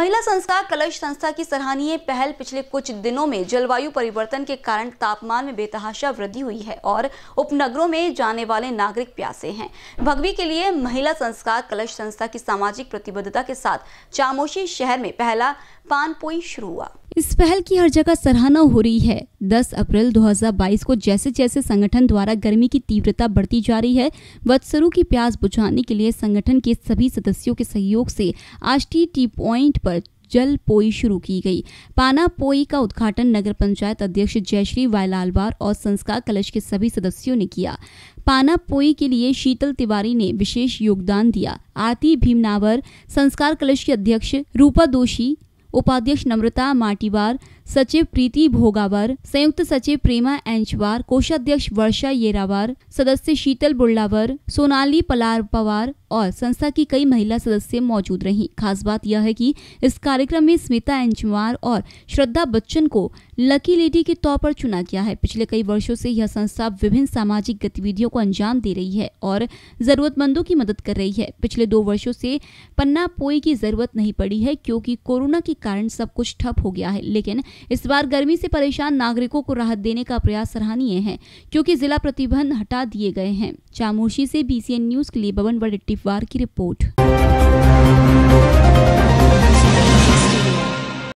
महिला संस्कार कलश संस्था की सराहनीय पहल पिछले कुछ दिनों में जलवायु परिवर्तन के कारण तापमान में बेतहाशा वृद्धि हुई है और उपनगरों में जाने वाले नागरिक प्यासे हैं भगवी के लिए महिला संस्कार कलश संस्था की सामाजिक प्रतिबद्धता के साथ चामोशी शहर में पहला पानपोई शुरू हुआ इस पहल की हर जगह सराहना हो रही है 10 अप्रैल 2022 को जैसे जैसे संगठन द्वारा गर्मी की तीव्रता बढ़ती जा रही है वत्सरों की प्यास बुझाने के लिए संगठन के सभी सदस्यों के सहयोग से आज टी टी पॉइंट पर जल पोई शुरू की गई पाना पोई का उद्घाटन नगर पंचायत अध्यक्ष जयश्री वायलालवार और संस्कार कलश के सभी सदस्यों ने किया पाना पोई के लिए शीतल तिवारी ने विशेष योगदान दिया आरती भीमनावर संस्कार कलश के अध्यक्ष रूपा दोषी उपाध्यक्ष नम्रता माटीवार सचिव प्रीति भोगावर संयुक्त सचिव प्रेमा एंचवार कोषाध्यक्ष वर्षा येरावर सदस्य शीतल बुल्लावर सोनाली पलार पवार और संस्था की कई महिला सदस्य मौजूद रही खास बात यह है कि इस कार्यक्रम में स्मिता एंचवार और श्रद्धा बच्चन को लकी लेडी के तौर पर चुना गया है पिछले कई वर्षों से यह संस्था विभिन्न सामाजिक गतिविधियों को अंजाम दे रही है और जरूरतमंदों की मदद कर रही है पिछले दो वर्षों से पन्ना पोई की जरूरत नहीं पड़ी है क्योंकि कोरोना के कारण सब कुछ ठप हो गया है लेकिन इस बार गर्मी से परेशान नागरिकों को राहत देने का प्रयास सराहनीय है क्योंकि जिला प्रतिबंध हटा दिए गए हैं चामोशी से बीसीएन न्यूज के लिए बबन बडेट्टीवार की रिपोर्ट